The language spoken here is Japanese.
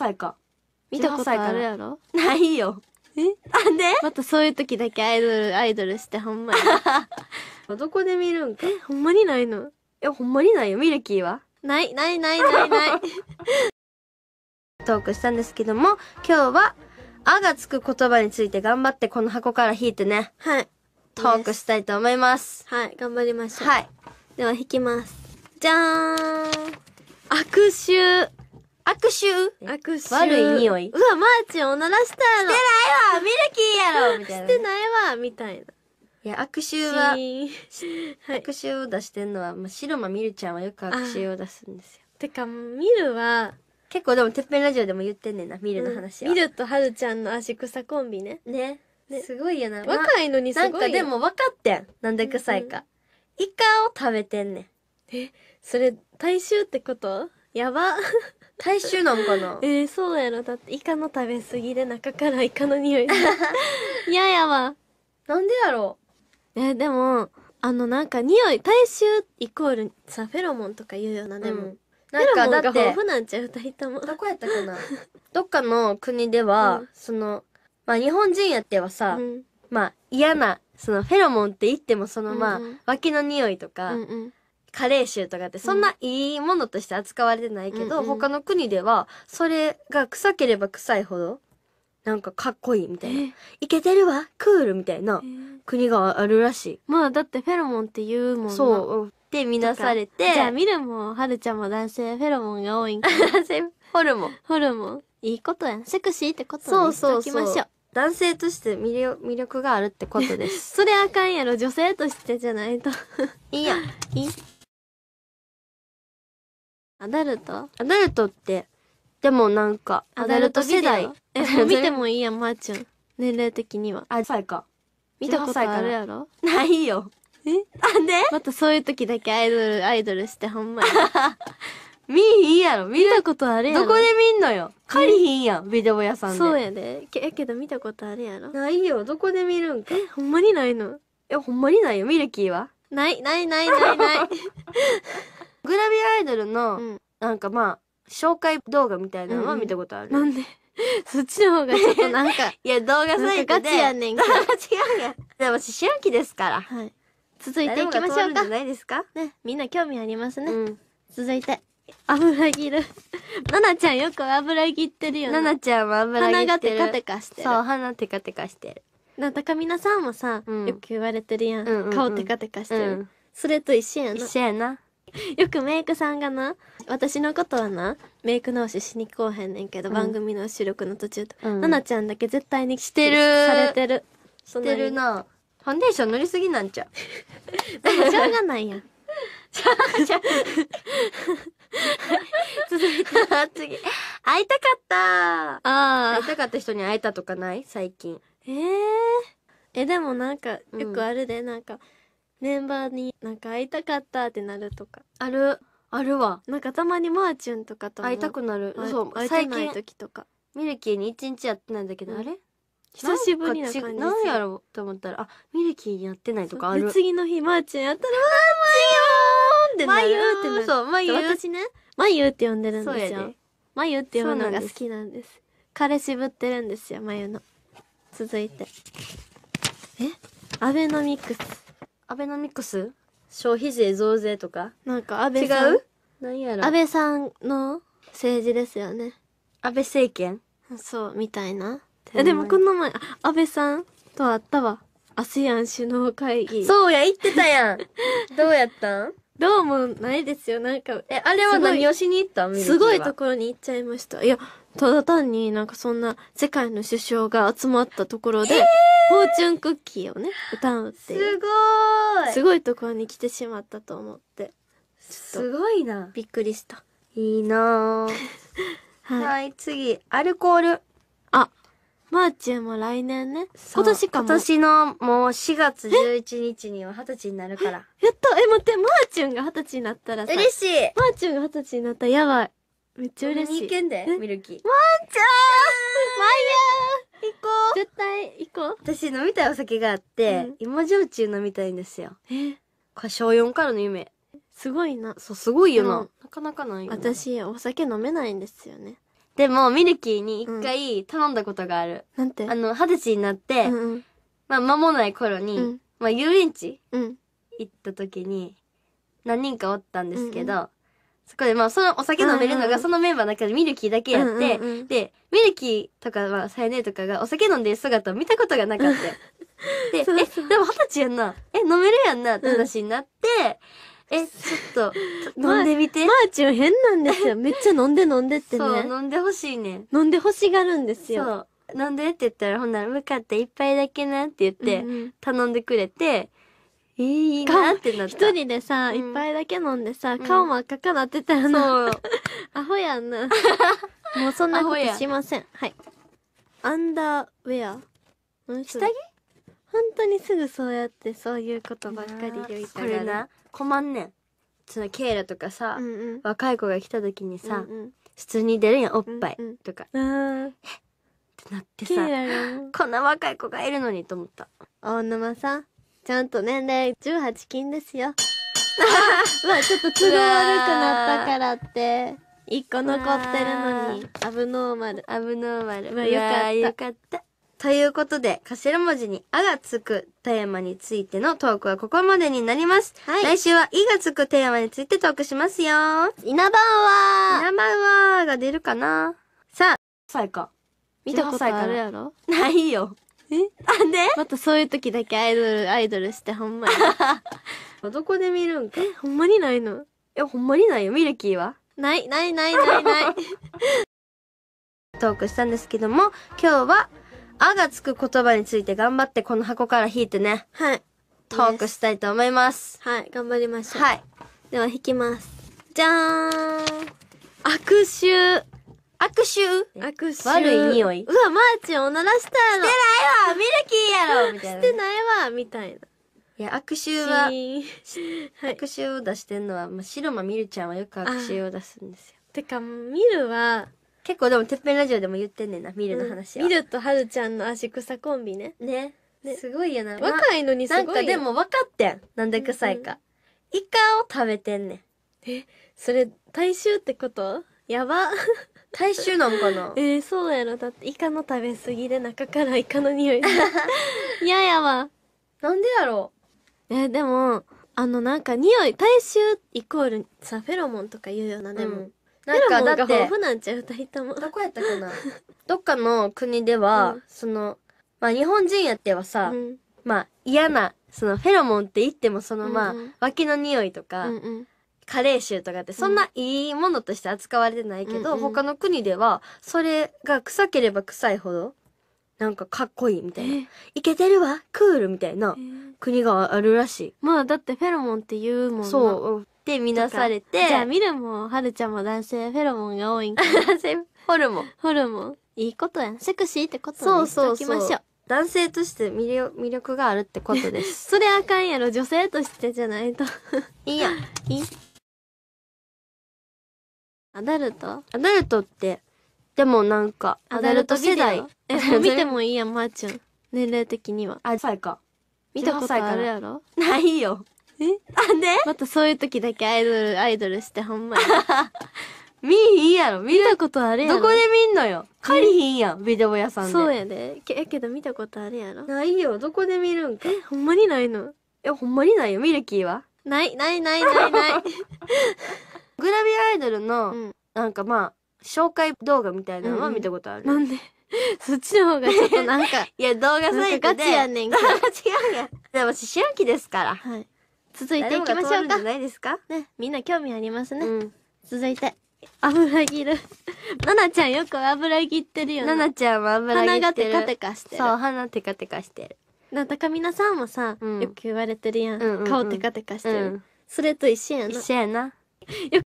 歳か。見たことあるやろないよ。えなんでまたそういう時だけアイドル、アイドルしてほんまに。どこで見るんか。え、ほんまにないのいや、ほんまにないよ。ミルキーはない、ない、ない、ない、ない。トークしたんですけども、今日は、あがつく言葉について頑張ってこの箱から引いてね。はい。トークしたいと思います。はい、頑張りましょう。はい。では引きます。じゃーん。悪臭。悪臭悪臭。悪い匂い。うわ、マーチンおならしたやろ。してないわミルキーやろみたいな。してないわみたいな。いや、悪臭は、悪臭を出してんのは、まあ、白間ミルちゃんはよく悪臭を出すんですよ。てか、ミルは、結構でも、てっぺんラジオでも言ってんねんな、ミルの話は。み、う、とハルちゃんの足草コンビね。ね。ねすごいよな。若いのにすごい、まなんかでも分かってん。なんで臭いか、うん。イカを食べてんねん。え、それ、大衆ってことやば。大衆なんかな えー、そうやろ。だって、イカの食べ過ぎで中からイカの匂い 嫌やわ。なんでやろう。えー、でも、あの、なんか匂い、大衆イコールさ、フェロモンとか言うよな、でも。うん、なんかだって、なんちゃう、二人とも。どこやったかな どっかの国では、うん、その、まあ日本人やってはさ、うん、まあ嫌な、そのフェロモンって言ってもそのまあ、脇の匂いとか、うんうんカレー臭とかってそんないいものとして扱われてないけど、うんうん、他の国ではそれが臭ければ臭いほどなんかかっこいいみたいな。いけてるわクールみたいな国があるらしい。まあだってフェロモンって言うもんそう。って見なされて。じゃあ見るもん、はるちゃんも男性フェロモンが多いんか。男性ホルモン。ホルモン。いいことやん。セクシーってことそうそうそう。きましょう。男性として魅力があるってことです。それあかんやろ。女性としてじゃないといいや。いいアダルトアダルトってでもなんかアダルト世代え 見てもいいやんまー、あ、ちゃん年齢的にはあ歳か見たことあるやろないよえあでまたそういう時だけアイドルアイドルしてほんまや見いいやろ見たことあるやろどこで見んのよ借りひんやんビデオ屋さんでそうやでけけど見たことあるやろないよどこで見るんかえほんまにないのえほんまにないよミルキーはないないないないない グラビアアイドルの、うんなんかまあ、紹介動画みたいなのは見たことある。なんで そっちの方がちょっとなんか いや、動画サイトで。ガチやねん 違うやん。でも思春期ですから。はい。続いていきましょうか。ないですかね、みんな興味ありますね。うん、続いて。油切る。ななちゃんよく油切ってるよな。ななちゃんは油切ってる。鼻がテカテカしてる。そう、鼻テカテカしてる。な、高見なさんもさ、うん、よく言われてるやん。うんうんうん、顔テカテカしてる、うん。それと一緒やな。一緒やな。よくメイクさんがな私のことはなメイク直ししに来おへんねんけど、うん番組の収録の途中とか、うななちゃんだけ絶対にしてるされてるしてるなファンデーション塗りすぎなんちゃう でもしょうがないやん 続いて次会いたかったあ会いたかった人に会えたとかない最近えー、えでもなんかよくあるで、なんかメンバーになんか会いたかったってなるとか。ある。あるわ。なんかたまにマーチュンとかとも会いたくなる。そう、会いたない時とか。ミルキーに一日やってないんだけど、うん、あれ久しぶりな感じなんやろうと思ったら、あ、ミルキーにやってないとかある。次の日、マーチュンやったら、わー、マユーってなる。マユってなる。そう、マユ私ね、マユって呼んでるんですよ。マユって呼ぶのが好きなんです。彼氏ぶってるんですよ、マユの。続いて。えアベノミックス。アベノミクス消費税増税とかなんか安倍違さんう何やろ安倍さんの政治ですよね安倍政権そうみたいなえでもこの前安倍さんと会ったわア s e ン首脳会議そうや言ってたやん どうやったんどうもないですよなんかえあれは何をしに行ったすごいところに行っちゃいましたいやただ単になんかそんな世界の首相が集まったところで、えー、フォーチュンクッキーをね、歌うっていう。すごいすごいところに来てしまったと思って。すごいな。びっくりした。いいな はい、はい、次、アルコール。あ、マーチューも来年ね。今年かも。今年のもう4月11日には二十歳になるから。やっと、え、待って、マーチューが二十歳になったらさ。嬉しいマーチューが二十歳になったらやばい。めっちゃ嬉しい。行けんで、ミルキー。ワンちゃんマイヤー行こう絶対行こう。私飲みたいお酒があって、うん、芋焼酎飲みたいんですよ。えこれ小4からの夢。すごいな。そう、すごいよな。なかなかないよ私、お酒飲めないんですよね。でも、ミルキーに一回頼んだことがある。うん、なんてあの、二十歳になって、うんうん、まあ、間もない頃に、うん、まあ、遊園地、うん、行った時に、何人かおったんですけど、うんうんそこでまあそのお酒飲めるのがそのメンバーの中でミルキーだけやって、うんうんうん、で、ミルキーとかあ、サヤネーとかがお酒飲んでる姿を見たことがなかった。で、え、でも二十歳やんな。え、飲めるやんなって話になって、うん、え、ちょっと、飲んでみて。まあ、ちゅん変なんですよ。めっちゃ飲んで飲んでってね。そう、飲んでほしいね。飲んでほしがるんですよ。そう。飲んでって言ったら、ほんなら、向かって一杯だけなって言って、頼んでくれて、うんうんえー、いいなってなった。一人でさ、一、うん、杯だけ飲んでさ、顔真っ赤かなってたの。うん、アホやんな。もうそんなことしません。はい。アンダーウェア。下着本当にすぐそうやってそういうことばっかり言いたら。る。これな、困んねん。そのケイラとかさ、うんうん、若い子が来た時にさ、うんうん、普通に出るやん、おっぱいとか。うんうん、ってなってさ、こんな若い子がいるのにと思った。大沼さん、ちゃんと年齢18禁ですよ。まあちょっと都合悪くなったからって。一個残ってるのに、アブノーマル。アブノーマル。まあよかった。よかった。ということで、頭文字にあがつくテーマについてのトークはここまでになります。はい、来週はいがつくテーマについてトークしますよ。稲葉は稲葉はが出るかなさあ、歳か。見たことあるやろないよ。えなんでまたそういう時だけアイドル、アイドルしてほんまに。どこで見るんか。え、ほんまにないのえ、ほんまにないよ。ミルキーはない、ない、ない、ない、ない。トークしたんですけども、今日は、あがつく言葉について頑張ってこの箱から引いてね。はい。トークしたいと思います。はい、頑張りましょう。はい。では引きます。じゃーん。悪臭。悪臭悪臭。悪い匂い。うわ、マーチンおならしたやろ。してないわミルキーやろみたいな。してないわみたいな。いや、悪臭は、はい、悪臭を出してんのは、まあ、白間ミルちゃんはよく悪臭を出すんですよ。てか、ミルは、結構でも、てっぺんラジオでも言ってんねんな、ミルの話は。ミ、う、ん、とハルちゃんの足草コンビね。ね。ねすごいよな。若いのにすごい、なんかでも分かってん。なんで臭いか。うん、イカを食べてんねん。え、それ、大衆ってことやば。大衆なんかなえー、そうやろ。だって、イカの食べ過ぎで中からイカの匂い 嫌やわ。なんでやろうえー、でも、あの、なんか匂い、大衆イコールさ、フェロモンとか言うよな、でも。うん、なんかだって、豊富なんちゃう、二人とも。どこやったかな どっかの国では、うん、その、まあ日本人やってはさ、うん、まあ嫌な、そのフェロモンって言ってもそのまあ、うんうん、脇の匂いとか、うんうんカレー臭とかってそんないいものとして扱われてないけど、うんうん、他の国ではそれが臭ければ臭いほどなんかかっこいいみたいな。いけてるわクールみたいな国があるらしい。まあだってフェロモンって言うもんそう。って見なされて。じゃあ見るもん。はるちゃんも男性フェロモンが多いんか。男性ホルモン。ホルモン。いいことやん。セクシーってことそうそうそう。ましょう。男性として魅力があるってことです。それあかんやろ。女性としてじゃないと。いいや。いい。アダルトアダルトってでもなんかアダルト世代 えもう見てもいいやんまー、あ、ちゃん年齢的にはあ歳か見たことあるやろ ないよえあでまたそういう時だけアイドルアイドルしてほんまに。見いいやろ見たことあるやろどこで見んのよ借りひんやんビデオ屋さんでそうやでけけど見たことあるやろないよどこで見るんかえほんまにないのえほんまにないよミルキーはないないないないないグラビアアイドルの、うんなんかまあ紹介動画みたいなのは見たことある、なんで そっちの方がちょっとなんか いや動画サイトでガチやねんけ 違うやんでも思春期ですから、はい、続いていきましょうかじゃないですかね、みんな興味ありますね、うん続いて油切るななちゃんよく油切ってるよななちゃんは油鼻がテカテカしてるそう鼻テカテカしてるなんかみなさんもさ、うんよく言われてるやん,、うんうんうん顔テカテカしてる、うんそれと一緒やな一緒やなよ